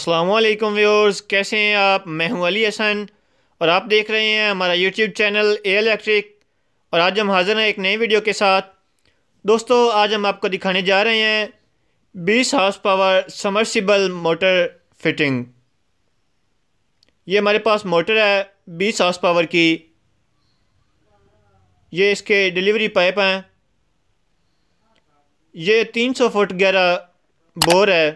Aslam viewers कैसे हैं आप मैं हूं अली हसन और आप देख रहे हैं हमारा यूट्यूब चैनल ए इलेक्ट्रिक और आज हम हाज़िर हैं एक नए वीडियो के साथ दोस्तों आज हम आपको दिखाने जा रहे हैं 20 horse power submersible motor fitting ये हमारे पास मोटर है 20 हाउस पावर की ये इसके डिलीवरी पाइप हैं ये 300 फुट गहरा बोर है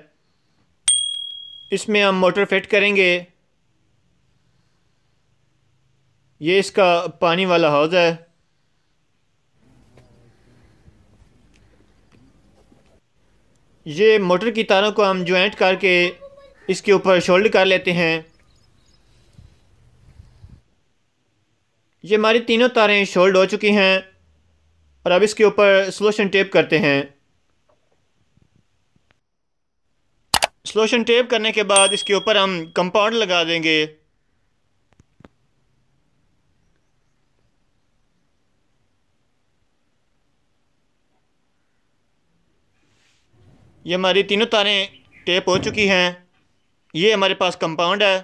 इसमें हम मोटर फिट करेंगे ये इसका पानी वाला हौज़ है ये मोटर की तारों को हम ज्वाइंट करके इसके ऊपर शोल्ड कर लेते हैं ये हमारी तीनों तारें शोल्ड हो चुकी हैं और अब इसके ऊपर सोलूशन टेप करते हैं स्लोशन टेप करने के बाद इसके ऊपर हम कंपाउंड लगा देंगे ये हमारी तीनों तारें टेप हो चुकी हैं ये हमारे पास कंपाउंड है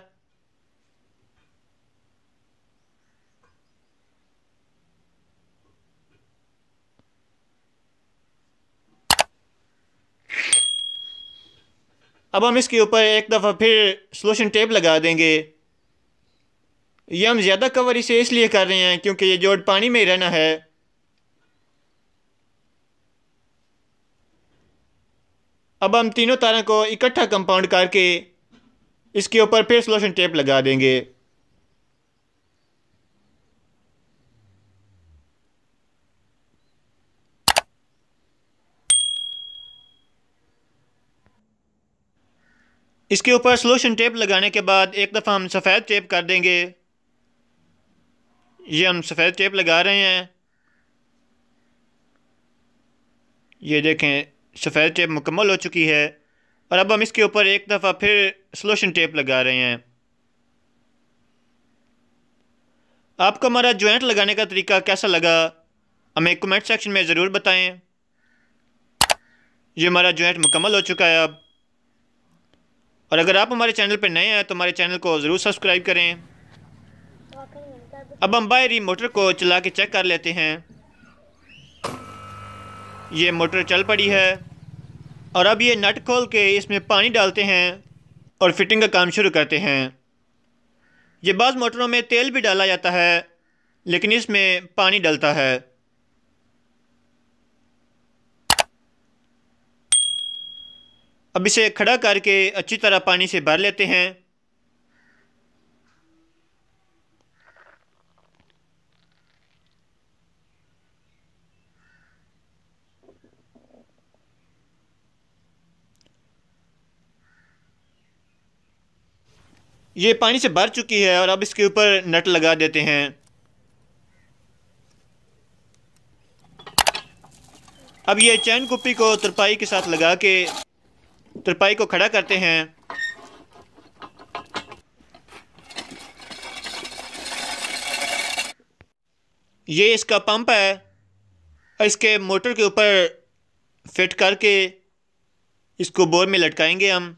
अब हम इसके ऊपर एक दफ़ा फिर सोलूशन टेप लगा देंगे ये हम ज़्यादा कवर इसे इसलिए कर रहे हैं क्योंकि ये जोड़ पानी में ही रहना है अब हम तीनों तारों को इकट्ठा कंपाउंड करके इसके ऊपर फिर सोलूशन टेप लगा देंगे इसके ऊपर सोलूशन टेप लगाने के बाद एक दफ़ा हम सफ़ेद टेप कर देंगे ये हम सफ़ेद टेप लगा रहे हैं ये देखें सफ़ेद टेप मुकम्मल हो चुकी है और अब हम इसके ऊपर एक दफ़ा फिर सोलूशन टेप लगा रहे हैं आपको हमारा जॉइंट लगाने का तरीका कैसा लगा हमें कमेंट सेक्शन में ज़रूर बताएं ये हमारा जॉइंट मुकम्मल हो चुका है अब और अगर आप हमारे चैनल पर नए हैं तो हमारे चैनल को ज़रूर सब्सक्राइब करें अब हम बाहरी मोटर को चला के चेक कर लेते हैं ये मोटर चल पड़ी है और अब ये नट खोल के इसमें पानी डालते हैं और फिटिंग का काम शुरू करते हैं ये बाज़ मोटरों में तेल भी डाला जाता है लेकिन इसमें पानी डलता है अब इसे खड़ा करके अच्छी तरह पानी से भर लेते हैं ये पानी से भर चुकी है और अब इसके ऊपर नट लगा देते हैं अब ये चैन कुप्पी को तरपाई के साथ लगा के तिरपाई को खड़ा करते हैं ये इसका पंप है इसके मोटर के ऊपर फिट करके इसको बोर में लटकाएंगे हम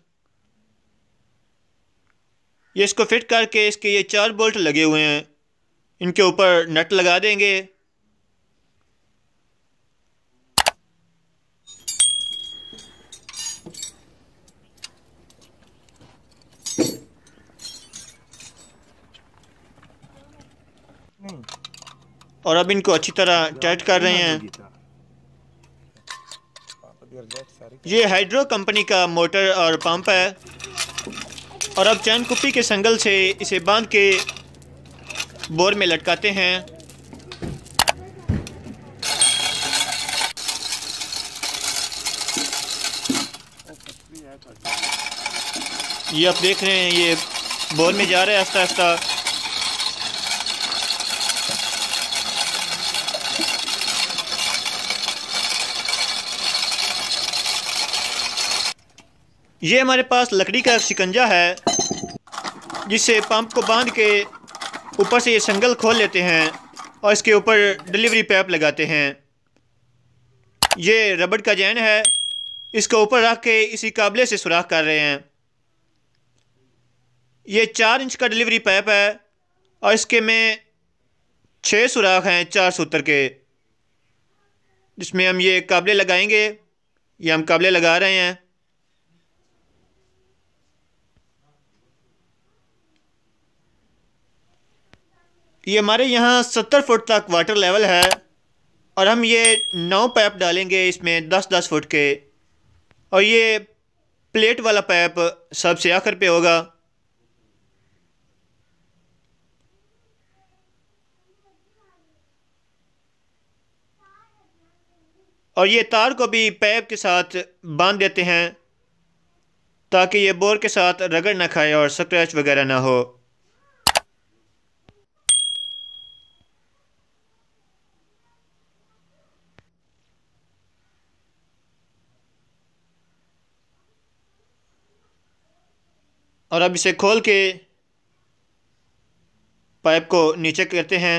ये इसको फिट करके इसके ये चार बोल्ट लगे हुए हैं इनके ऊपर नट लगा देंगे और अब इनको अच्छी तरह टाइट कर रहे हैं ये हाइड्रो कंपनी का मोटर और पंप है और अब चैन कुप्पी के संगल से इसे बांध के बोर में लटकाते हैं ये आप देख रहे हैं ये बोर में जा रहा है आस्ता आस्ता ये हमारे पास लकड़ी का शिकंजा है जिससे पंप को बांध के ऊपर से ये संगल खोल लेते हैं और इसके ऊपर डिलीवरी पैप लगाते हैं ये रबड़ का जैन है इसको ऊपर रख के इसी काबले से सुराख कर रहे हैं ये चार इंच का डिलीवरी पैप है और इसके में छः सुराख हैं चार सूत्र के जिसमें हम ये काबले लगाएंगे ये हम काबले लगा रहे हैं ये हमारे यहाँ सत्तर फुट तक वाटर लेवल है और हम ये नौ पैप डालेंगे इसमें दस दस फुट के और ये प्लेट वाला पैप सबसे आखिर पे होगा और ये तार को भी पैप के साथ बांध देते हैं ताकि ये बोर के साथ रगड़ ना खाए और स्क्रैच वगैरह ना हो और अब इसे खोल के पाइप को नीचे करते हैं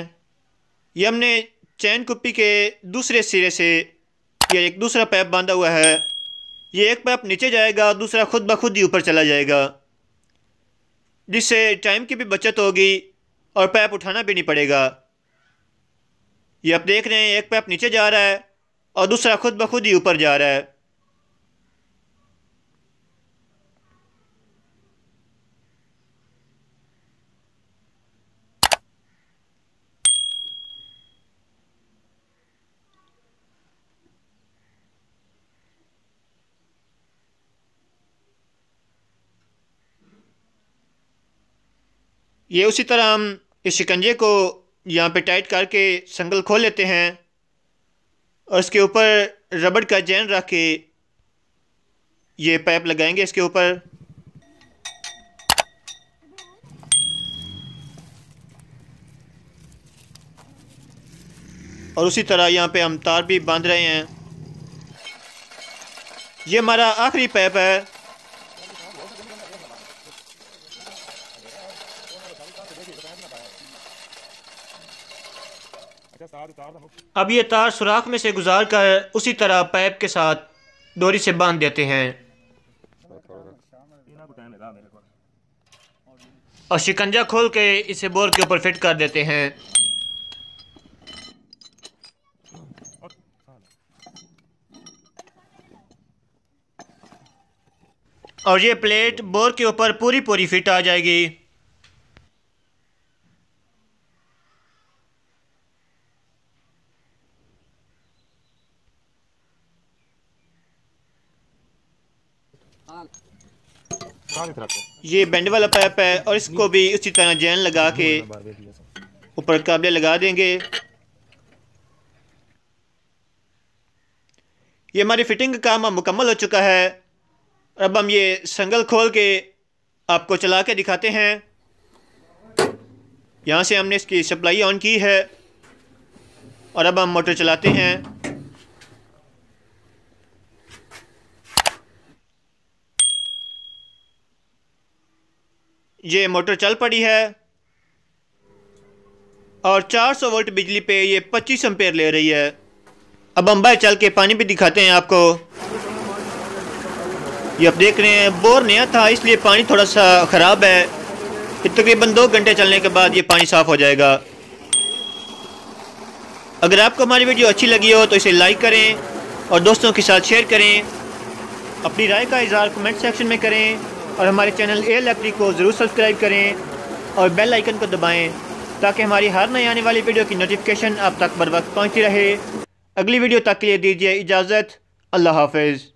ये हमने चैन कुप्पी के दूसरे सिरे से ये एक दूसरा पाइप बांधा हुआ है ये एक पाइप नीचे जाएगा दूसरा खुद ब खुद ही ऊपर चला जाएगा जिससे टाइम की भी बचत होगी और पाइप उठाना भी नहीं पड़ेगा ये आप देख रहे हैं एक पाइप नीचे जा रहा है और दूसरा खुद ब खुद ही ऊपर जा रहा है ये उसी तरह हम इस शिकंजे को यहाँ पे टाइट करके संगल खोल लेते हैं और इसके ऊपर रबड़ का जैन रख के ये पाइप लगाएंगे इसके ऊपर और उसी तरह यहाँ पे हम तार भी बांध रहे हैं ये हमारा आखिरी पाइप है अब ये तार सुराख में से गुजार कर उसी तरह पैप के साथ डोरी से बांध देते हैं और शिकंजा खोल के इसे बोर के ऊपर फिट कर देते हैं और ये प्लेट बोर के ऊपर पूरी पूरी फिट आ जाएगी ये बैंड वाला पाइप है और इसको भी उसी तरह जैन लगा के ऊपर काबले लगा देंगे ये हमारी फिटिंग का काम मुकम्मल हो चुका है अब हम ये संगल खोल के आपको चला के दिखाते हैं यहाँ से हमने इसकी सप्लाई ऑन की है और अब हम मोटर चलाते हैं ये मोटर चल पड़ी है और 400 वोल्ट बिजली पे ये 25 एम्पेयर ले रही है अब हम बाहर चल के पानी भी दिखाते हैं आपको ये आप देख रहे हैं बोर नया था इसलिए पानी थोड़ा सा ख़राब है तकरीबन दो घंटे चलने के बाद ये पानी साफ़ हो जाएगा अगर आपको हमारी वीडियो अच्छी लगी हो तो इसे लाइक करें और दोस्तों के साथ शेयर करें अपनी राय का इजहार कमेंट सेक्शन में करें और हमारे चैनल ए लकड़ी को ज़रूर सब्सक्राइब करें और बेल आइकन को दबाएं ताकि हमारी हर नई आने वाली वीडियो की नोटिफिकेशन आप तक बर वक्त पहुँचती रहे अगली वीडियो तक के लिए दीजिए इजाज़त अल्लाह हाफिज़